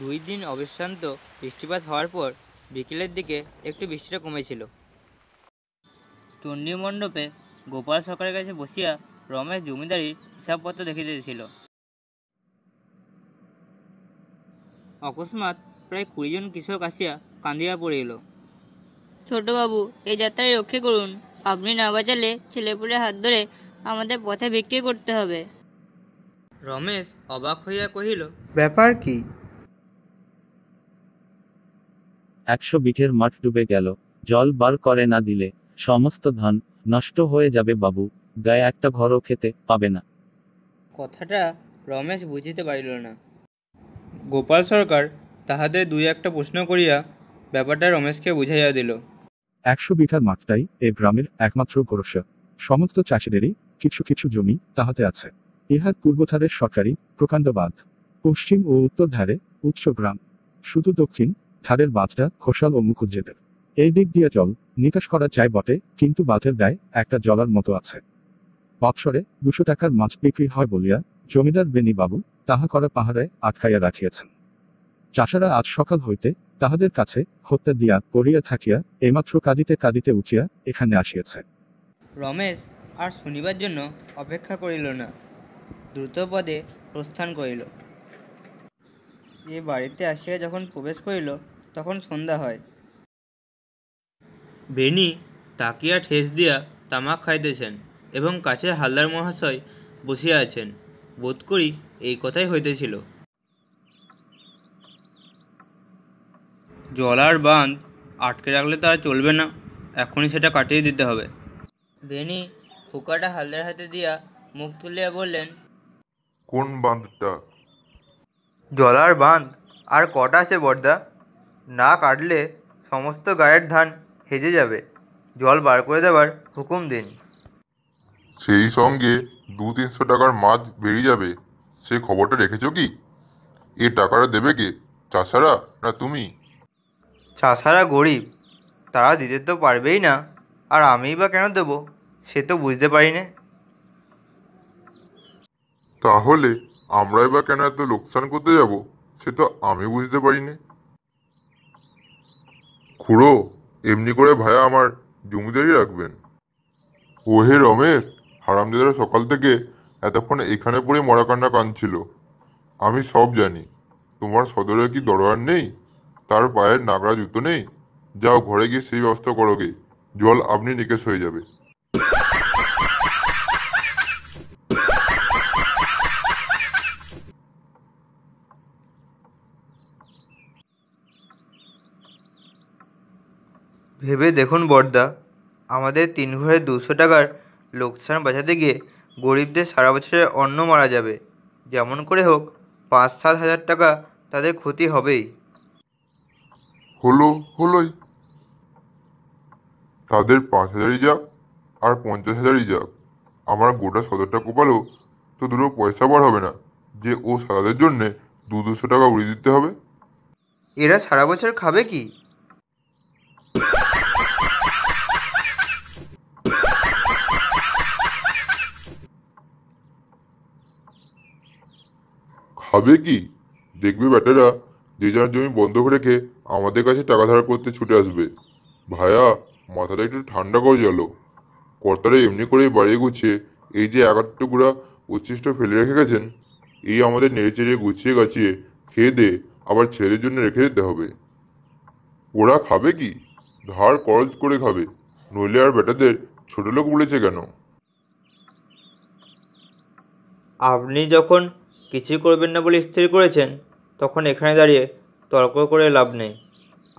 দুই দিন অবিশ্রান্ত বৃষ্টিপাত হওয়ার পর বিকেলের দিকে একটু বৃষ্টিটা কমেছিল চণ্ডী মণ্ডপে গোপাল সরকারের কাছে বসিয়া রমেশ জমিদারির হিসাবপত্র দেখিতেছিল অকস্মাৎ প্রায় কুড়িজন কৃষক আসিয়া কান্দিয়া পড়িল ছোটবাবু এই যাত্রায় রক্ষে করুন আপনি না বাঁচালে ছেলেপুলে হাত ধরে আমাদের পথে বিক্রি করতে হবে রমেশ অবাক হইয়া কহিল ব্যাপার কি একশো বিঘের মাঠ ডুবে গেল জল বার করে না দিলে সমস্ত ধান নষ্ট হয়ে যাবে বাবু গায়ে একটা ঘরও খেতে পাবে না কথাটা রমেশ বুঝিতে পারিল না গোপাল সরকার তাহাদের দুই একটা প্রশ্ন করিয়া ব্যাপারটা রমেশকে বুঝাইয়া দিল একশো বিঘার মাঠটাই এ গ্রামের একমাত্র ভরসা সমস্ত চাষিদেরই কিছু কিছু জমি তাহাতে আছে ইহার পূর্বধারে সরকারি প্রকাণ্ড বাঁধ পশ্চিম ও উত্তর ধারে উচ্চ গ্রাম শুধু দক্ষিণ ধারের বাঁধটা খোসাল ও মুখুজ্জেদের এই দিক দিয়ে জল নিকাশ করা যায় বটে কিন্তু বাঁধের গায়ে একটা জলার মতো আছে বৎসরে দুশো টাকার মাছ বিক্রি হয় বলিয়া জমিদার বেনিবাবু তাহা করা পাহারায় আটকাইয়া রাখিয়াছেন চাষারা আজ সকাল হইতে তাহাদের কাছে হত্যা দিয়া পড়িয়া থাকিয়া এইমাত্র কাঁদিতে কাঁদিতে উঠিয়া এখানে আসিয়াছে রমেশ আর শুনিবার জন্য অপেক্ষা করিল না দ্রুতপদে প্রস্থান করিল এ বাড়িতে আসিয়া যখন প্রবেশ করিল তখন সন্ধ্যা হয় বেনি তাকিয়া ঠেস দিয়া তামাক খাইতেছেন এবং কাছে হালদার মহাশয় বসিয়া আছেন বোধ করি এই কথাই হইতেছিল জলার বাঁধ আটকে রাখলে তা চলবে না এখনই সেটা কাটিয়ে দিতে হবে বেনি খোকাটা হালদার হাতে দিয়া মুখ তুলিয়া বললেন কোন বাঁধটা জলার বাঁধ আর কটা আছে বড়দা না কাটলে সমস্ত গায়ের ধান হেজে যাবে জল বার করে দেবার হুকুম দিন সেই সঙ্গে দু তিনশো টাকার মাছ বেরিয়ে যাবে সে খবরটা রেখেছো কি এ টাকাটা দেবে কে চাষারা না তুমি চাষারা গরিব তারা দিতে তো পারবেই না আর আমিই বা কেন দেবো সে তো বুঝতে পারি না তাহলে আমরাই বা কেন এত লোকসান করতে যাব সে তো আমি বুঝতে পারিনি খুড়ো এমনি করে ভায়া আমার জমিদারি রাখবেন ওহে রমেশ হারামজাদারা সকাল থেকে এতক্ষণ এখানে পড়ে মরাকান্না কাঁদছিল আমি সব জানি তোমার সদরে কি দরোয়ার নেই তার পায়ের নাগরা জুতো নেই যাও ঘরে গিয়ে সেই ব্যবস্থা করোগে জল আপনি নিকেশ হয়ে যাবে ভেবে দেখুন বর্দা আমাদের তিন ঘরে দুশো টাকার লোকসান বাঁচাতে গিয়ে গরিবদের সারা বছরের অন্ন মারা যাবে যেমন করে হোক পাঁচ সাত হাজার টাকা তাদের ক্ষতি হবেই হলো হলোই তাদের পাঁচ হাজারই যাক আর পঞ্চাশ হাজারই যাক আমার গোটা সদরটা কোপালো তো দুটো পয়সা বার হবে না যে ও সারাদের জন্যে দু দুশো টাকা উড়িয়ে দিতে হবে এরা সারা বছর খাবে কি হবে কি দেখবে ব্যাটারা যে যার জমি বন্ধক রেখে আমাদের কাছে টাকা ধার করতে ছুটে আসবে ভায়া মাথাটা একটু ঠান্ডা করে গেল কর্তারা এমনি করেই বাড়িয়ে গুছিয়ে এই যে এক টুকরা উচ্ছিষ্ট ফেলে রেখে গেছেন এই আমাদের নেড়ে চেড়ে গুছিয়ে গাছিয়ে খেয়ে দে আবার ছেলের জন্য রেখে দিতে হবে ওরা খাবে কি ধার করজ করে খাবে নইলে আর বেটাদের ছোট লোক বলেছে কেন আপনি যখন কিছুই করবেন না বলে স্থির করেছেন তখন এখানে দাঁড়িয়ে তর্ক করে লাভ নেই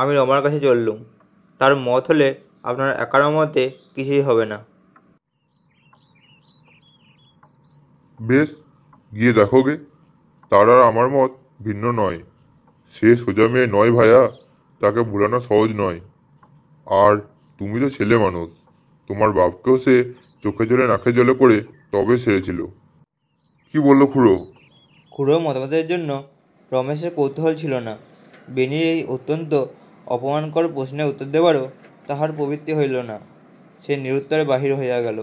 আমি রমার কাছে চললুম তার মত হলে আপনার একার মতে কিছুই হবে না বেশ গিয়ে দেখো গে তার আর আমার মত ভিন্ন নয় সে সোজা মেয়ে নয় ভাইয়া তাকে ভুলানো সহজ নয় আর তুমি তো ছেলে মানুষ তোমার বাপকেও সে চোখে জলে নাকে জলে করে তবে সেরেছিল কি বললো খুড়ো খুড়োর মতামতের জন্য রমেশের কৌতূহল ছিল না বেনির এই অত্যন্ত অপমানকর প্রশ্নের উত্তর দেবারও তাহার প্রবৃত্তি হইল না সে নিরুত্তরে বাহির হইয়া গেল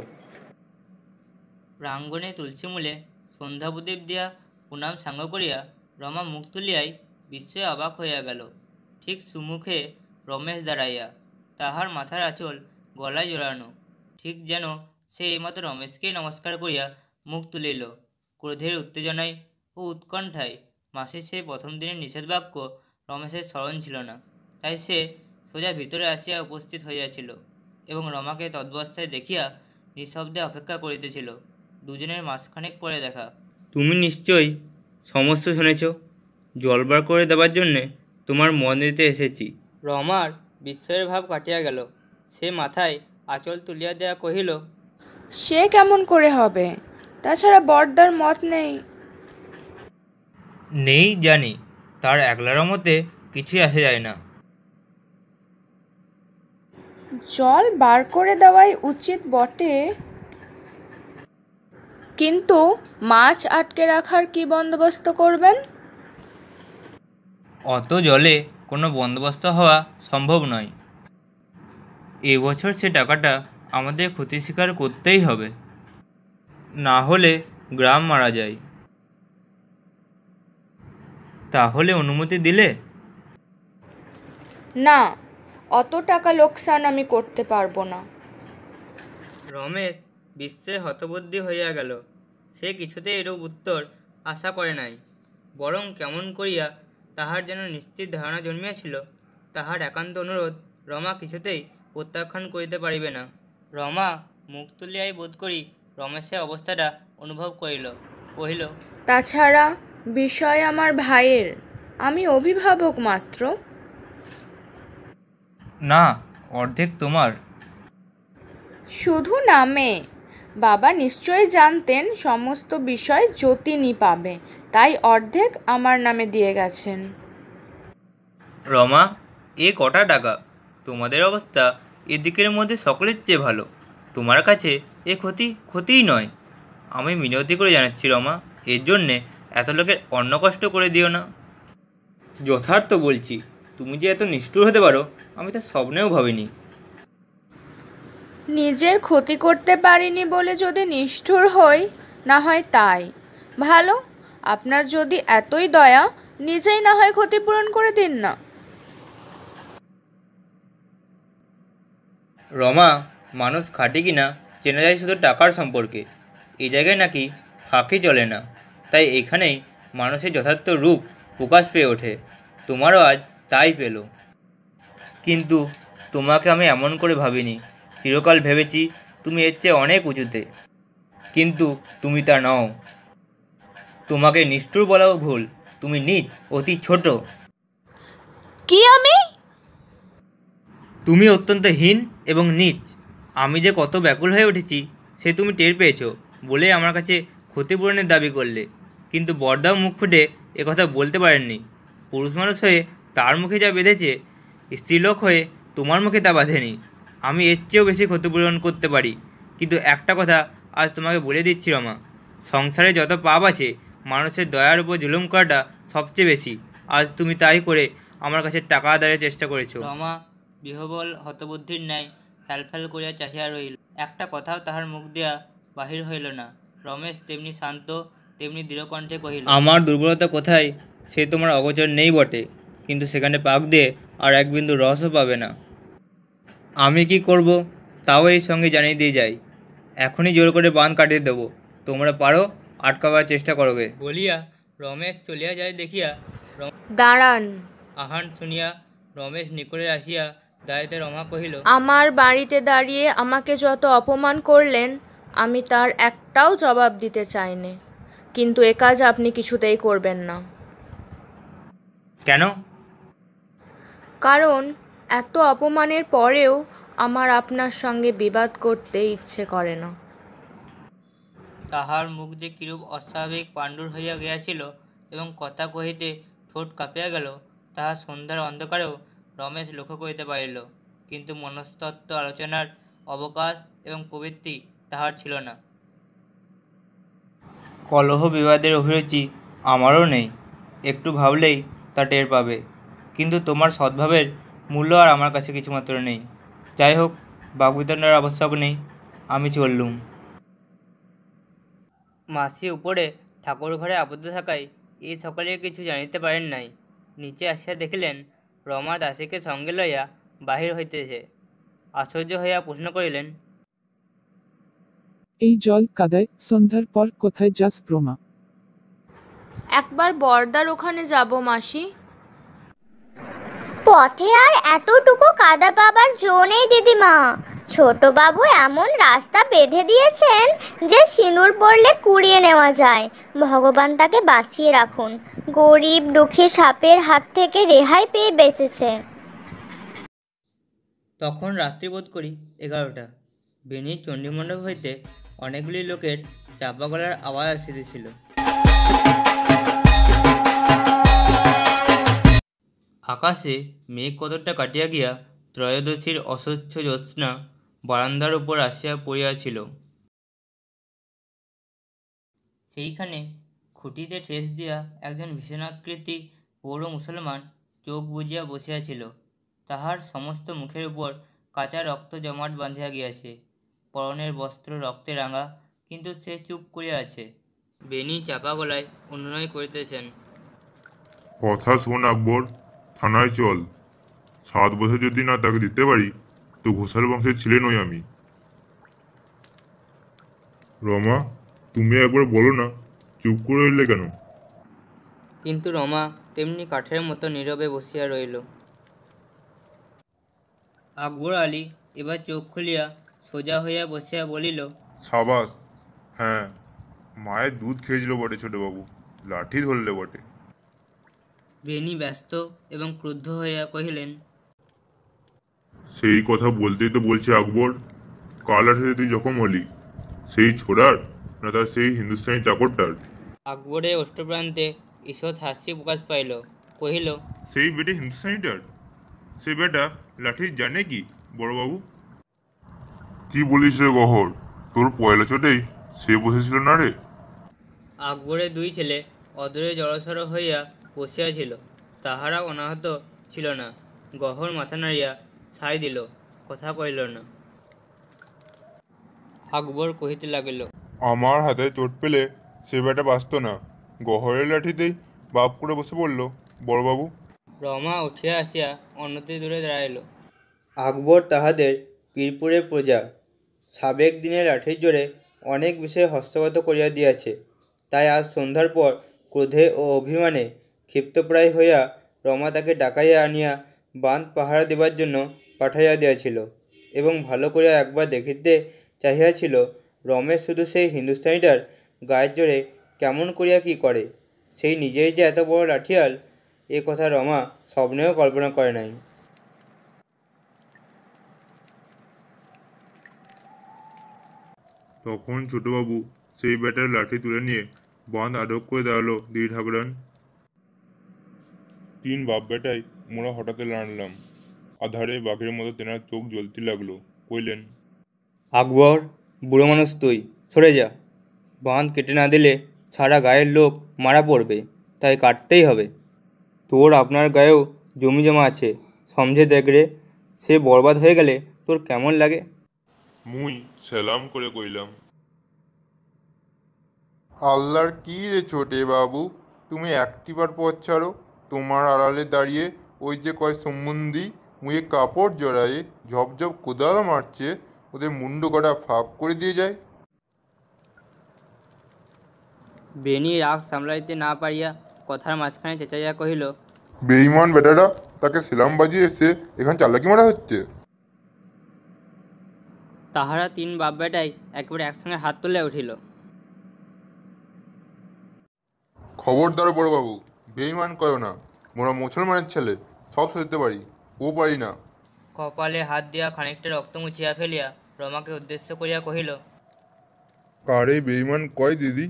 প্রাঙ্গণে তুলসীমূলে সন্ধ্যা প্রদীপ দিয়া প্রণাম সাঙ্গ করিয়া রমা মুখ তুলিয়াই বিস্ময়ে অবাক হইয়া গেল ঠিক সুমুখে রমেশ দাঁড়াইয়া তাহার মাথার আঁচল গলায় জড়ানো ঠিক যেন সে এইমাত্র রমেশকে নমস্কার করিয়া মুখ তুলিল ক্রোধের উত্তেজনায় ও উৎকণ্ঠায় মাসির সেই প্রথম দিনের নিষেধবাক্য রমেশের স্মরণ ছিল না তাই সে সোজা ভিতরে আসিয়া উপস্থিত হইয়াছিল এবং রমাকে তদবস্থায় দেখিয়া নিঃশব্দে অপেক্ষা করিতেছিল দুজনের মাসখানেক পরে দেখা তুমি নিশ্চয়ই সমস্ত শুনেছ জলবার করে দেবার জন্যে তোমার মন দিতে এসেছি রমার বিস্ময়ের ভাব কাটিয়া গেল সে মাথায় আঁচল তুলিয়া দেয়া কহিল সে কেমন করে হবে তাছাড়া বর্দার মত নেই নেই জানি তার একলার মতে কিছুই আসে যায় না জল বার করে দেওয়াই উচিত বটে কিন্তু মাছ আটকে রাখার কি বন্দোবস্ত করবেন অত জলে কোনো বন্দোবস্ত হওয়া সম্ভব নয় এবছর সে টাকাটা আমাদের ক্ষতি স্বীকার করতেই হবে না হলে গ্রাম মারা যায় তাহলে অনুমতি দিলে না অত টাকা লোকসান আমি করতে পারবো না রমেশ বিশ্বে হতবুদ্ধি হইয়া গেল সে কিছুতে এরূপ উত্তর আশা করে নাই বরং কেমন করিয়া তাহার যেন নিশ্চিত ধারণা জন্মিয়াছিল তাহার একান্ত অনুরোধ রমা কিছুতেই প্রত্যাখ্যান করিতে পারিবে না রমা মুখ তুলিয়াই বোধ করি রমেশের অবস্থাটা অনুভব করিল কহিল তাছাড়া বিষয় আমার ভাইয়ের আমি অভিভাবক মাত্র না অর্ধেক তোমার শুধু নামে বাবা নিশ্চয় জানতেন সমস্ত বিষয় যতিনই পাবে তাই অর্ধেক আমার নামে দিয়ে গেছেন রমা এ কটা টাকা তোমাদের অবস্থা এদিকের মধ্যে সকলের চেয়ে ভালো তোমার কাছে এ ক্ষতি ক্ষতিই নয় আমি মিনতি করে জানাচ্ছি রমা এর জন্যে এত লোকের অন্ন কষ্ট করে দিও না যথার্থ বলছি তুমি যে এত নিষ্ঠুর হতে পারো আমি তা স্বপ্নেও ভাবিনি নিজের ক্ষতি করতে পারিনি বলে যদি নিষ্ঠুর হই না হয় তাই ভালো আপনার যদি এতই দয়া নিজেই না হয় ক্ষতিপূরণ করে দিন না রমা মানুষ খাটে কিনা চেনা যায় শুধু টাকার সম্পর্কে এই জায়গায় নাকি ফাঁকি চলে না তাই এখানেই মানুষের যথার্থ রূপ প্রকাশ পেয়ে ওঠে তোমারও আজ তাই পেল কিন্তু তোমাকে আমি এমন করে ভাবিনি চিরকাল ভেবেছি তুমি এর চেয়ে অনেক উঁচুতে কিন্তু তুমি তা নও তোমাকে নিষ্ঠুর বলাও ভুল তুমি নিজ অতি ছোট কি আমি তুমি অত্যন্ত হীন এবং নিচ আমি যে কত ব্যাকুল হয়ে উঠেছি সে তুমি টের পেয়েছো বলে আমার কাছে ক্ষতিপূরণের দাবি করলে কিন্তু বর্দাও মুখ ফুটে একথা বলতে পারেননি পুরুষ মানুষ হয়ে তার মুখে যা বেঁধেছে স্ত্রীলোক হয়ে তোমার মুখে তা বাঁধেনি আমি এর চেয়েও বেশি ক্ষতিপূরণ করতে পারি কিন্তু একটা কথা আজ তোমাকে বলে দিচ্ছি রমা সংসারে যত পাপ আছে মানুষের দয়ার উপর জুলুম করাটা সবচেয়ে বেশি আজ তুমি তাই করে আমার কাছে টাকা আদায়ের চেষ্টা করেছো রমা বিহবল হতবুদ্ধির ন্যায় ফ্যাল ফ্যাল করিয়া চাহিয়া রহিল একটা কথাও তাহার মুখ দিয়া বাহির হইল না রমেশ তেমনি শান্ত তেমনি দৃঢ়কণ্ঠে কহিল আমার দুর্বলতা কোথায় সে তোমার অগোচর নেই বটে কিন্তু সেখানে পাক দিয়ে আর এক বিন্দু রসও পাবে না আমি কি করব তাও এই সঙ্গে জানিয়ে দিয়ে যাই এখনই জোর করে বাঁধ কাটিয়ে দেবো তোমরা পারো আটকাবার চেষ্টা করোগে বলিয়া রমেশ চলিয়া যায় দেখিয়া দাঁড়ান আহান শুনিয়া রমেশ নিকটে আসিয়া দাঁড়িতে রমা কহিল আমার বাড়িতে দাঁড়িয়ে আমাকে যত অপমান করলেন আমি তার একটাও জবাব দিতে চাইনি কিন্তু এ কাজ আপনি কিছুতেই করবেন না কেন কারণ এত অপমানের পরেও আমার আপনার সঙ্গে বিবাদ করতে ইচ্ছে করে না তাহার মুখ যে কিরূপ অস্বাভাবিক পাণ্ডুর হইয়া গিয়াছিল এবং কথা কহিতে ঠোঁট কাঁপিয়া গেল তাহা সন্ধ্যার অন্ধকারেও রমেশ লক্ষ্য করিতে পারিল কিন্তু মনস্তত্ত্ব আলোচনার অবকাশ এবং প্রবৃত্তি তাহার ছিল না কলহ বিবাদের অভিরুচি আমারও নেই একটু ভাবলেই তা টের পাবে কিন্তু তোমার সদ্ভাবের মূল্য আর আমার কাছে কিছুমাত্র নেই যাই হোক বাগবিতণ্ডার আবশ্যক নেই আমি চললুম মাসি উপরে ঠাকুর ঘরে আবদ্ধ থাকায় এই সকলে কিছু জানিতে পারেন নাই নিচে আসিয়া দেখিলেন রমা দাসীকে সঙ্গে লইয়া বাহির হইতেছে আশ্চর্য হইয়া প্রশ্ন করিলেন এই জল কাদায় সন্ধ্যার পর কোথায় যাস ব্রোমা একবার বর্দার ওখানে যাব মাসি পথে আর এতটুকু কাদা পাবার জো নেই দিদিমা ছোট বাবু এমন রাস্তা বেঁধে দিয়েছেন যে সিঁদুর পড়লে কুড়িয়ে নেওয়া যায় ভগবান তাকে বাঁচিয়ে রাখুন গরিব দুঃখী সাপের হাত থেকে রেহাই পেয়ে বেঁচেছে তখন রাত্রি বোধ করি এগারোটা বেনির চণ্ডীমণ্ডপ হইতে অনেকগুলি লোকের চাপা গলার আওয়াজ আসিতেছিল আকাশে মেঘ কতটা কাটিয়া গিয়া ত্রয়োদশীর অস্বচ্ছ জ্যোৎস্না বারান্দার উপর আসিয়া পড়িয়াছিল সেইখানে খুঁটিতে ঠেস দিয়া একজন ভীষণাকৃতি পৌর মুসলমান চোখ বুজিয়া বসিয়াছিল তাহার সমস্ত মুখের উপর কাঁচা রক্ত জমাট বাঁধিয়া গিয়াছে পরনের বস্ত্র রক্তে রাঙা কিন্তু সে চুপ করে আছে বেনি চাপা গলায় অনুনয় করিতেছেন কথা শোন আকবর থানায় চল সাত বছর যদি না তাকে দিতে পারি তো ঘোষাল বংশের ছেলে নই আমি রমা তুমি একবার বলো না চুপ করে রইলে কেন কিন্তু রমা তেমনি কাঠের মতো নীরবে বসিয়া রইল আকবর আলী এবার চোখ খুলিয়া সোজা হইয়া বসিয়া বলিল সাবাস হ্যাঁ মায়ের দুধ খেয়েছিল বটে ছোটবাবু লাঠি ধরলে বটে বেনি ব্যস্ত এবং ক্রুদ্ধ হইয়া কহিলেন সেই কথা বলতেই তো বলছে আকবর কাল আসে তুই যখন হলি সেই ছোড়ার না তার সেই হিন্দুস্তানি চাকরটার আকবরে অষ্টপ্রান্তে ঈশ্বর হাসি প্রকাশ পাইল কহিল সেই বেটে হিন্দুস্তানিটার সে বেটা লাঠি জানে কি বড়বাবু কি বলিস রে গহর তোর পয়লা চোটেই সে বসেছিল না রে আকবরের দুই ছেলে অদূরে জড়সর হইয়া বসিয়াছিল তাহারা অনাহত ছিল না গহর মাথা নাড়িয়া ছাই দিল কথা কহিল না আকবর কহিতে লাগিল আমার হাতে চোট পেলে সে বেটা বাঁচত না গহরের লাঠিতেই বাপ করে বসে পড়ল বড়বাবু রমা উঠিয়া আসিয়া অন্যতি দূরে দাঁড়াইল আকবর তাহাদের পীরপুরের প্রজা সাবেক দিনের লাঠির জোরে অনেক বিষয়ে হস্তগত করিয়া দিয়াছে তাই আজ সন্ধ্যার পর ক্রোধে ও অভিমানে ক্ষিপ্তপ্রায় হইয়া রমা তাকে ডাকাইয়া আনিয়া বাঁধ পাহারা দেবার জন্য পাঠাইয়া দিয়াছিল এবং ভালো করিয়া একবার দেখিতে চাহিয়াছিল রমেশ শুধু সেই হিন্দুস্তানিটার গায়ের জোরে কেমন করিয়া কি করে সেই নিজেই যে এত বড় লাঠিয়াল এ কথা রমা স্বপ্নেও কল্পনা করে নাই তখন ছোটবাবু সেই ব্যাটার লাঠি তুলে নিয়ে বাঁধ আটক করে দাঁড়ালো দিদি ঠাকুরান তিন বাপ বেটাই মোড়া হঠাতে লাড়লাম আধারে বাঘের মতো তেনার চোখ জ্বলতে লাগলো কইলেন আকবর বুড়ো মানুষ তুই সরে যা বাঁধ কেটে না দিলে সারা গায়ের লোক মারা পড়বে তাই কাটতেই হবে তোর আপনার গায়েও জমি জমা আছে সমঝে দেখ রে সে বরবাদ হয়ে গেলে তোর কেমন লাগে মুই সালাম করে কইলাম আল্লাহর কি রে ছোটে বাবু তুমি একটিবার পথ ছাড়ো তোমার আড়ালে দাঁড়িয়ে ওই যে কয় সম্বন্ধি মুয়ে কাপড় জড়ায়ে ঝপঝপ কোদাল মারছে ওদের মুন্ড কটা ফাঁপ করে দিয়ে যায় বেনি রাগ সামলাইতে না পারিয়া কথার মাঝখানে চেঁচাইয়া কহিল বেইমান বেটারা তাকে সেলাম বাজিয়ে এসে এখানে চালাকি মারা হচ্ছে তাহারা তিন বাপবেটাই একবার একসঙ্গে হাত তুলে উঠিল খবরদার বড়বাবু বেইমান কয় না মোরা মুসলমানের ছেলে সব সইতে পারি ও পারি না কপালে হাত দিয়া খানিকটা রক্ত মুছিয়া ফেলিয়া রমাকে উদ্দেশ্য করিয়া কহিল কারে বেইমান কয় দিদি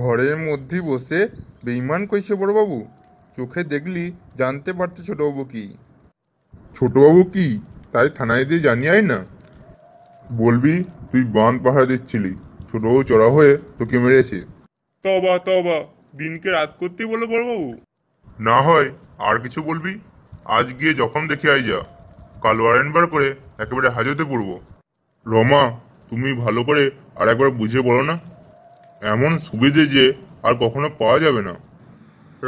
ঘরের মধ্যে বসে বেইমান কইছে বড়বাবু চোখে দেখলি জানতে পারতে ছোটবাবু কি ছোটবাবু কি তাই থানায় দিয়ে জানিয়াই না বলবি তুই বাঁধ পাহারা দিচ্ছিলি ছোট বউ চড়া হয়ে তোকে মেরেছে তবা তবা দিনকে রাত করতেই বলে বড়বাবু না হয় আর কিছু বলবি আজ গিয়ে যখন দেখে আই যা কাল ওয়ারেন্ট বার করে একেবারে হাজতে পড়ব রমা তুমি ভালো করে আর একবার বুঝে বলো না এমন সুবিধে যে আর কখনো পাওয়া যাবে না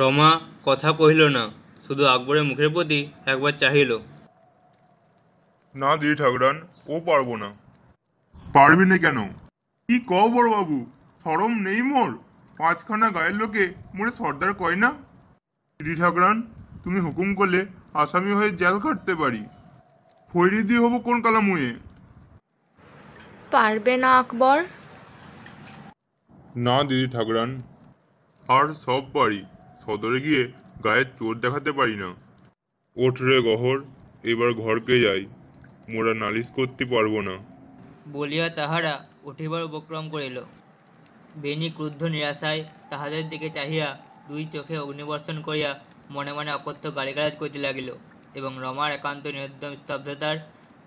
রমা কথা কহিল না শুধু আকবরের মুখের প্রতি একবার চাহিল না দিদি ঠাকুরান ও পারবো না পারবি না কেন কি বড় বাবু সরম নেই মোর পাঁচখানা গায়ের লোকে মোরে সর্দার কয় না শ্রী ঠাকরান তুমি হুকুম করলে আসামি হয়ে জেল কাটতে পারি ফৈরিদি হব কোন কালামুয়ে পারবে না আকবর না দিদি ঠাকুরান আর সব পারি সদরে গিয়ে গায়ের চোর দেখাতে পারি না ওঠরে গহর এবার ঘরকে যাই মোরা নালিশ করতে পারবো না বলিয়া তাহারা উঠিবার উপক্রম করিল বেনি ক্রুদ্ধ নিরাশায় তাহাদের দিকে চাহিয়া দুই চোখে অগ্নিবর্ষণ করিয়া মনে মনে অকথ্য গালিগালাজ করিতে লাগিল এবং রমার একান্ত নিরুদ্যম স্তব্ধতার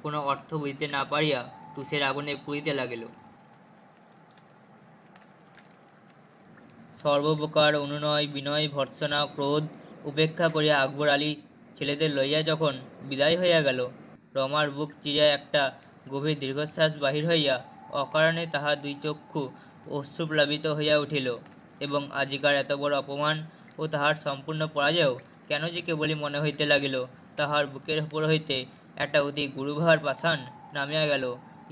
কোনো অর্থ বুঝিতে না পারিয়া তুষের আগুনে পুড়িতে লাগিল সর্বপ্রকার অনুনয় বিনয় ভর্সনা ক্রোধ উপেক্ষা করিয়া আকবর আলী ছেলেদের লইয়া যখন বিদায় হইয়া গেল রমার বুক চিরিয়া একটা গভীর দীর্ঘশ্বাস বাহির হইয়া অকারণে তাহা দুই চক্ষু অশ্রুপ্লাবিত হইয়া উঠিল এবং আজিকার এত বড় অপমান ও তাহার সম্পূর্ণ পরাজয় কেন যে কেবলই মনে হইতে লাগিল তাহার বুকের উপর হইতে একটা অতি গুরুভার পাষাণ নামিয়া গেল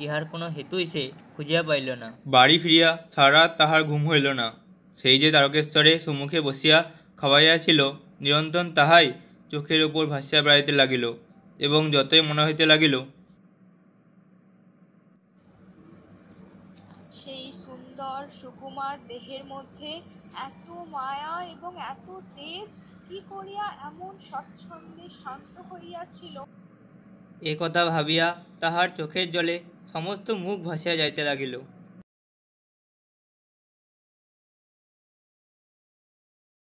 ইহার কোনো হেতুই সে খুঁজিয়া পাইল না বাড়ি ফিরিয়া সারা তাহার ঘুম হইল না সেই যে তারকেশ্বরে সম্মুখে বসিয়া খাওয়াইয়াছিল নিরন্তর তাহাই চোখের উপর ভাসিয়া বেড়াইতে লাগিল এবং যতই মনে হইতে লাগিল মায়া এবং এত তেজ কি করিয়া এমন স্বচ্ছন্দে শান্ত হইয়াছিল এ কথা ভাবিয়া তাহার চোখের জলে সমস্ত মুখ ভাসিয়া যাইতে লাগিল